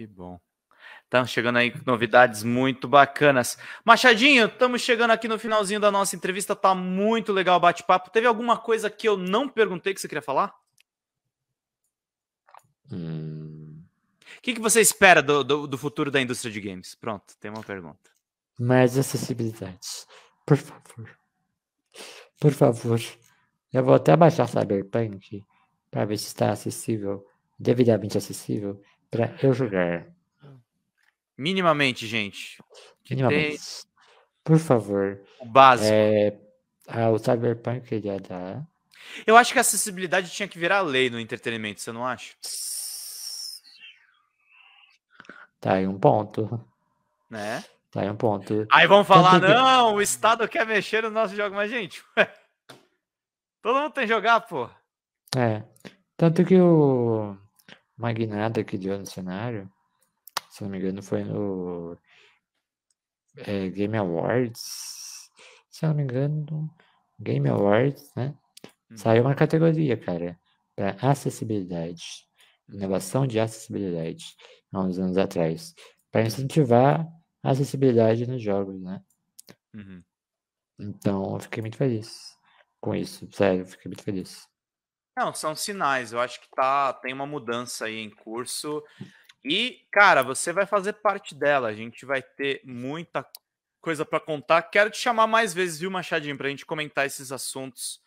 Que bom. Estamos chegando aí com novidades muito bacanas. Machadinho, estamos chegando aqui no finalzinho da nossa entrevista. Tá muito legal o bate-papo. Teve alguma coisa que eu não perguntei que você queria falar? Hum. O que, que você espera do, do, do, futuro da indústria de games? Pronto, tem uma pergunta. Mais acessibilidade. Por favor. Por favor. Eu vou até baixar Cyberpunk para ver se está acessível, devidamente acessível, para eu jogar. É. Minimamente, gente. Minimamente. Tem... Por favor. O básico. É, a, o Cyberpunk ele ia é dar. Eu acho que a acessibilidade tinha que virar lei no entretenimento, você não acha? Tá aí um ponto. Né? Tá aí um ponto. Aí vão falar, não, o Estado quer mexer no nosso jogo, mas gente, todo mundo tem que jogar, pô. É. Tanto que o uma que deu no cenário, se não me engano, foi no é, Game Awards. Se não me engano, Game Awards, né? Hum. Saiu uma categoria, cara, para acessibilidade, inovação de acessibilidade, há uns anos atrás, para incentivar a acessibilidade nos jogos, né? Uhum. Então, eu fiquei muito feliz com isso, sério, eu fiquei muito feliz. Não, são sinais. Eu acho que tá, tem uma mudança aí em curso. E, cara, você vai fazer parte dela. A gente vai ter muita coisa para contar. Quero te chamar mais vezes, viu, Machadinho, para a gente comentar esses assuntos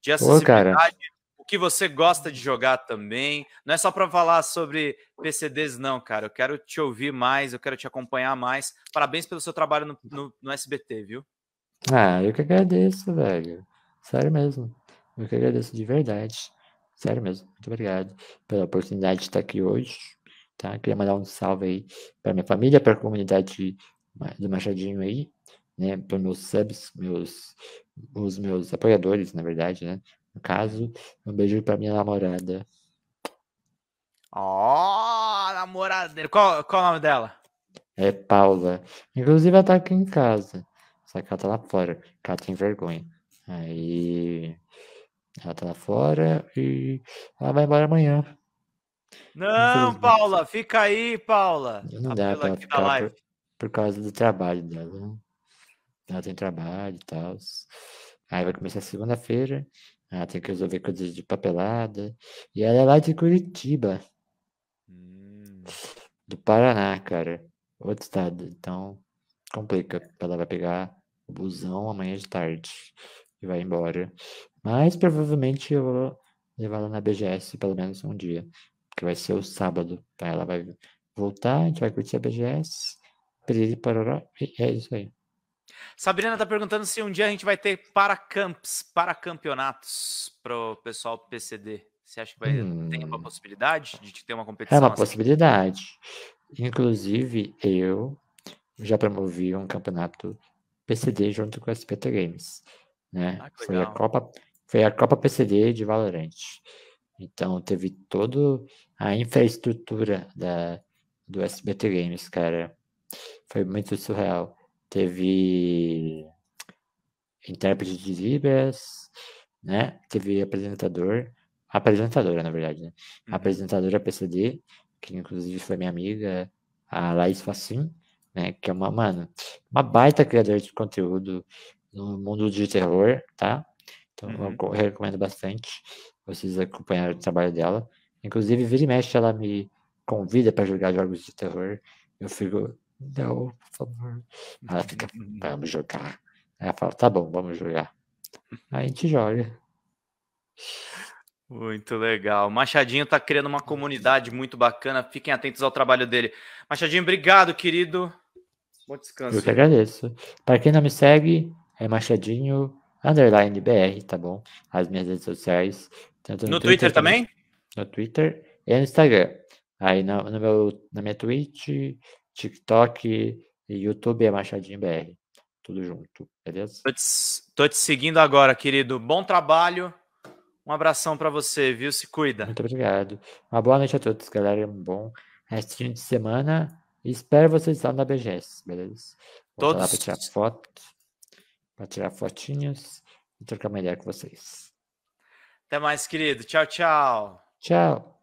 de acessibilidade. Ô, o que você gosta de jogar também. Não é só para falar sobre PCDs, não, cara. Eu quero te ouvir mais, eu quero te acompanhar mais. Parabéns pelo seu trabalho no, no, no SBT, viu? Ah, eu que agradeço, velho. Sério mesmo. Eu que agradeço de verdade. Sério mesmo. Muito obrigado pela oportunidade de estar aqui hoje. Tá? Queria mandar um salve aí para minha família, para a comunidade do Machadinho aí, né? Para meus subs, meus, os meus apoiadores, na verdade, né? No caso, um beijo para minha namorada. Ó, oh, namorada dele. Qual, qual o nome dela? É Paula. Inclusive, ela tá aqui em casa. Só que ela tá lá fora, que ela tem vergonha. Aí. Ela tá lá fora e ela vai embora amanhã. Não, Paula, fica aí, Paula. Não dá pra ela ficar por, por, causa do trabalho dela. Né? Ela tem trabalho e tal. Aí vai começar segunda-feira. Ela tem que resolver coisas de papelada. E ela é lá de Curitiba. Hum. Do Paraná, cara. Outro estado. Então, complica. Ela vai pegar o busão amanhã de tarde e vai embora. Mas provavelmente eu vou levar ela na BGS pelo menos um dia, que vai ser o sábado. então Ela vai voltar, a gente vai curtir a BGS, e é isso aí. Sabrina está perguntando se um dia a gente vai ter para camps, para campeonatos para o pessoal PCD. Você acha que vai hum. ter uma possibilidade de ter é uma competição? É uma assim? possibilidade. Inclusive, eu já promovi um campeonato PCD junto com a SPT Games né? Ah, foi a Copa, foi a Copa PCD de Valorant. Então teve toda a infraestrutura da, do SBT Games, cara. Foi muito surreal. Teve intérprete de Libras, né? Teve apresentador, apresentadora, na verdade, né? Uhum. Apresentadora PCD, que inclusive foi minha amiga, a Laís Facim, né? Que é uma, mano, uma baita criadora de conteúdo, no mundo de terror, tá? Então uhum. eu recomendo bastante vocês acompanharem o trabalho dela. Inclusive, vira e mexe, ela me convida para jogar jogos de terror. Eu fico, não, por favor. Ela uhum, fica, uhum. vamos jogar. Ela fala, tá bom, vamos jogar. Aí a gente joga. Muito legal. Machadinho tá criando uma comunidade muito bacana. Fiquem atentos ao trabalho dele. Machadinho, obrigado, querido. Bom descanso. Eu que agradeço. Para quem não me segue, é Machadinho underline BR, tá bom? As minhas redes sociais. Tanto no, no Twitter, Twitter também? No Twitter e no Instagram. Aí no, no meu, na minha Twitch, TikTok e YouTube é Machadinho BR. Tudo junto, beleza? Tô te, tô te seguindo agora, querido. Bom trabalho. Um abração para você, viu? Se cuida. Muito obrigado. Uma boa noite a todos, galera. Um bom restinho de semana. Espero vocês lá na BGS, beleza? Vou todos. Lá pra tirar foto para tirar fotinhas e trocar uma ideia com vocês. Até mais, querido. Tchau, tchau. Tchau.